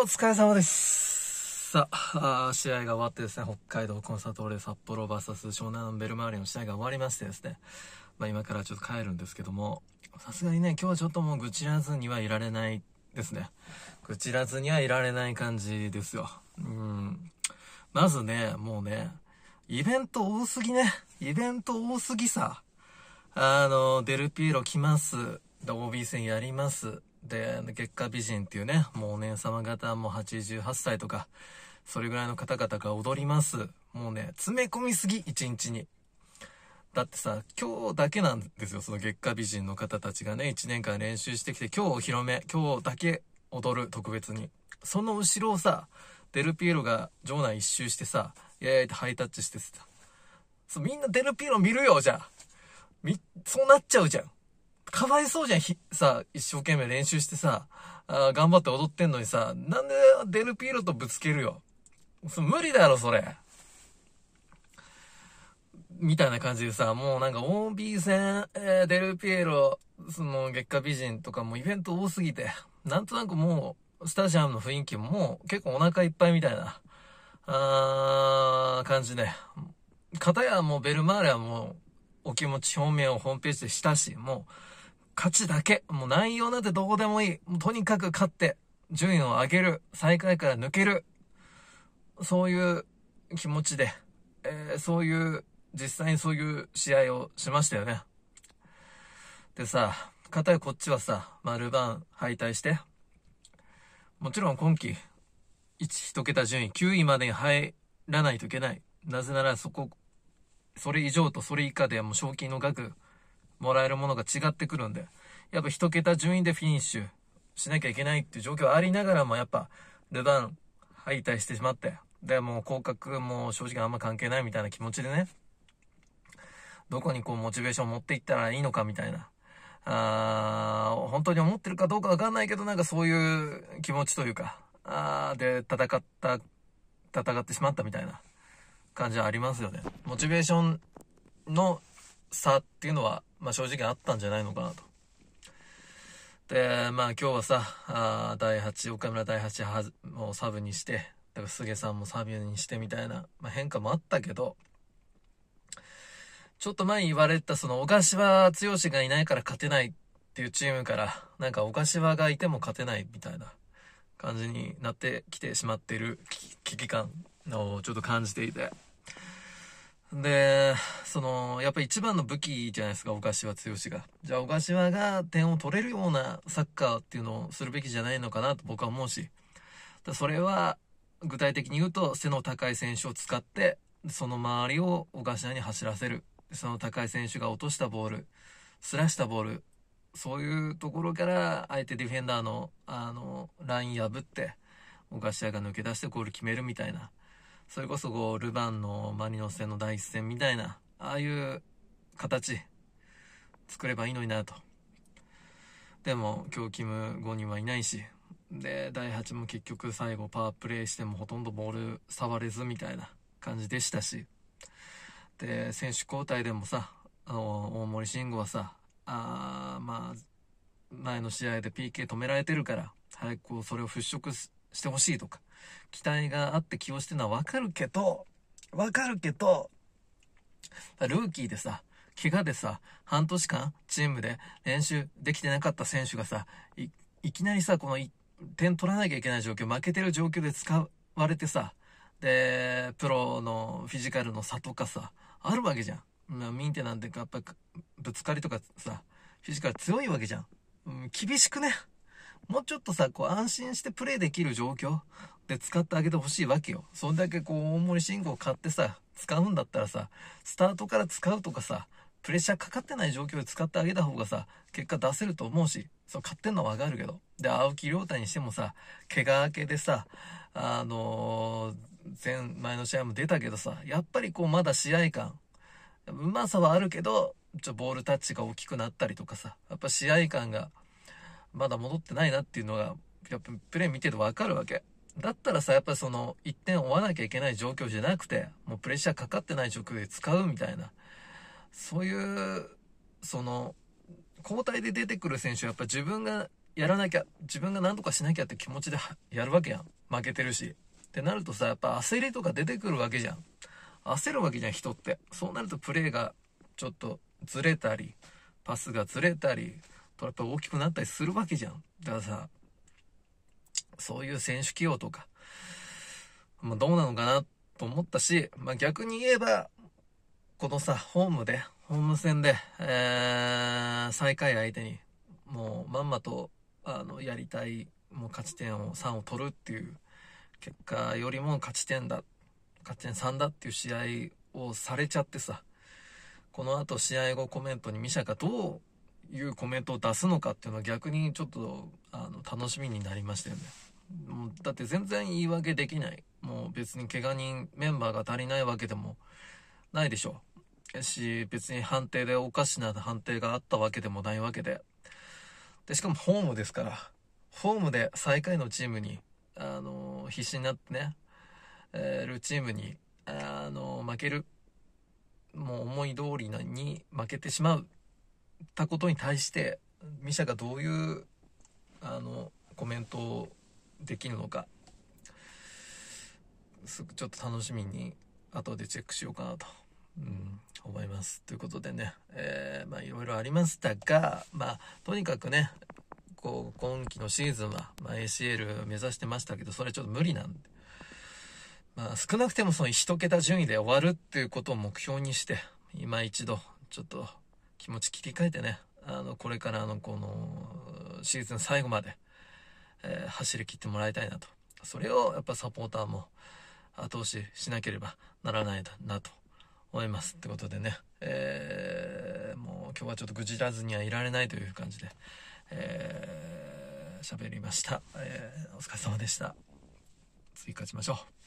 お疲れ様です。さあ、試合が終わってですね、北海道コンサートオレ札幌 VS 湘南ベルマーレの試合が終わりましてですね、まあ今からちょっと帰るんですけども、さすがにね、今日はちょっともう愚痴らずにはいられないですね。愚痴らずにはいられない感じですよ。うん。まずね、もうね、イベント多すぎね。イベント多すぎさ。あの、デルピエロ来ます。OB 戦やります。で、月下美人っていうね、もうお姉様方も88歳とか、それぐらいの方々が踊ります。もうね、詰め込みすぎ、一日に。だってさ、今日だけなんですよ、その月下美人の方たちがね、1年間練習してきて、今日お披露目、今日だけ踊る、特別に。その後ろをさ、デルピエロが場内一周してさ、イエーイってハイタッチしてさ、そうみんなデルピエロ見るよ、じゃあ。み、そうなっちゃうじゃん。かわいそうじゃん。ひ、さ、一生懸命練習してさ、あ頑張って踊ってんのにさ、なんでデルピーロとぶつけるよ。そ無理だろ、それ。みたいな感じでさ、もうなんか OB 戦、えー、デルピエロ、その月下美人とかもイベント多すぎて、なんとなくもう、スタジアムの雰囲気ももう結構お腹いっぱいみたいな、あー、感じで。かたやもうベルマーレはもう、お気持ち表明をホームページでしたし、もう、勝ちだけ。もう内容なんてどうでもいい。もうとにかく勝って、順位を上げる。最下位から抜ける。そういう気持ちで、えー、そういう、実際にそういう試合をしましたよね。でさ、かたやこっちはさ、丸あ、ルバン敗退して、もちろん今季、1、桁順位、9位までに入らないといけない。なぜならそこ、それ以上とそれ以下でもう賞金の額、もらえるものが違ってくるんで、やっぱ一桁順位でフィニッシュしなきゃいけないっていう状況ありながらも、やっぱ、ルヴン敗退してしまって、で、もう降格も正直あんま関係ないみたいな気持ちでね、どこにこうモチベーション持っていったらいいのかみたいな、あー本当に思ってるかどうかわかんないけど、なんかそういう気持ちというか、あーで、戦った、戦ってしまったみたいな感じはありますよね。モチベーションの差っていうのは、まあ、正直あったんじゃないのかなと。で、まあ今日はさ、あ第8、岡村第8はもうサブにして、だから菅さんもサブにしてみたいな、まあ、変化もあったけど、ちょっと前に言われたその岡島剛がいないから勝てないっていうチームから、なんか岡島がいても勝てないみたいな感じになってきてしまっている危機感をちょっと感じていて。で、その、やっぱ一番の武器じゃないですか、小柏剛が。じゃあ、小柏が点を取れるようなサッカーっていうのをするべきじゃないのかなと僕は思うし。だそれは、具体的に言うと、背の高い選手を使って、その周りを小柏に走らせる。その高い選手が落としたボール、すらしたボール、そういうところから、相手ディフェンダーの、あの、ライン破って、小柏が抜け出してゴール決めるみたいな。それこそこう、ルヴァンのマリノス戦の第一戦みたいな、ああいう形、作ればいいのになと。でも、今日キム5人はいないし、で、第8も結局最後パワープレイしてもほとんどボール触れずみたいな感じでしたし、で、選手交代でもさ、あの、大森慎吾はさ、あまあ、前の試合で PK 止められてるから、早くこう、それを払拭してほしいとか、期待があって起用してるのはわかるけど、わかるけど、ルーキーでさ、怪我でさ、半年間チームで練習できてなかった選手がさ、い、いきなりさ、この点取らなきゃいけない状況、負けてる状況で使われてさ、で、プロのフィジカルの差とかさ、あるわけじゃん。ミンテなんてやっぱぶつかりとかさ、フィジカル強いわけじゃん。うん、厳しくね。もうちょっとさ、こう安心してプレイできる状況で使ってあげてほしいわけよ。そんだけこう大盛り信号を買ってさ、使うんだったらさ、スタートから使うとかさ、プレッシャーかかってない状況で使ってあげた方がさ、結果出せると思うし、そう、買ってんのはわかるけど。で、青木亮太にしてもさ、怪我明けでさ、あのー、前、前の試合も出たけどさ、やっぱりこうまだ試合感、うまさはあるけど、ちょ、ボールタッチが大きくなったりとかさ、やっぱ試合感がまだ戻ってないなっていうのが、やっぱプレイ見ててわかるわけ。だったらさ、やっぱりその、1点追わなきゃいけない状況じゃなくて、もうプレッシャーかかってない状況で使うみたいな。そういう、その、交代で出てくる選手はやっぱ自分がやらなきゃ、自分が何とかしなきゃって気持ちでやるわけやん。負けてるし。ってなるとさ、やっぱ焦りとか出てくるわけじゃん。焦るわけじゃん、人って。そうなるとプレーがちょっとずれたり、パスがずれたり、やっぱ大きくなったりするわけじゃん。だからさ、そういう選手起用とか、まあ、どうなのかなと思ったし、まあ、逆に言えば、このさ、ホームで、ホーム戦で、えー、最下位相手に、もうまんまと、あの、やりたい、もう勝ち点を3を取るっていう結果よりも勝ち点だ、勝ち点3だっていう試合をされちゃってさ、この後試合後コメントにミシャがどういうコメントを出すのかっていうのは逆にちょっとあの楽しみになりましたよね。もうだって全然言い訳できない。もう別に怪我人メンバーが足りないわけでもないでしょう。し、別に判定でおかしな判定があったわけでもないわけで。で、しかもホームですから、ホームで最下位のチームに、あのー、必死になってね、えー、るチームに、あのー、負ける。もう思い通りに負けてしまうたことに対して、ミシャがどういう、あの、コメントをできるのか、すぐちょっと楽しみに、後でチェックしようかなと、うん、思います。ということでね、えー、まあいろいろありましたが、まあ、とにかくね、こう、今季のシーズンは、まあ、ACL 目指してましたけど、それちょっと無理なんで、まあ、少なくてもその1桁順位で終わるっていうことを目標にして、今一度、ちょっと、気持ち切り替えてね、あの、これからのこの、シーズン最後まで、えー、走り切ってもらいたいなと。それをやっぱサポーターも後押ししなければならないなと思います。ってことでね、えー、もう今日はちょっと愚痴らずにはいられないという感じで、えー、喋りました。えー、お疲れ様でした。次勝ちましょう。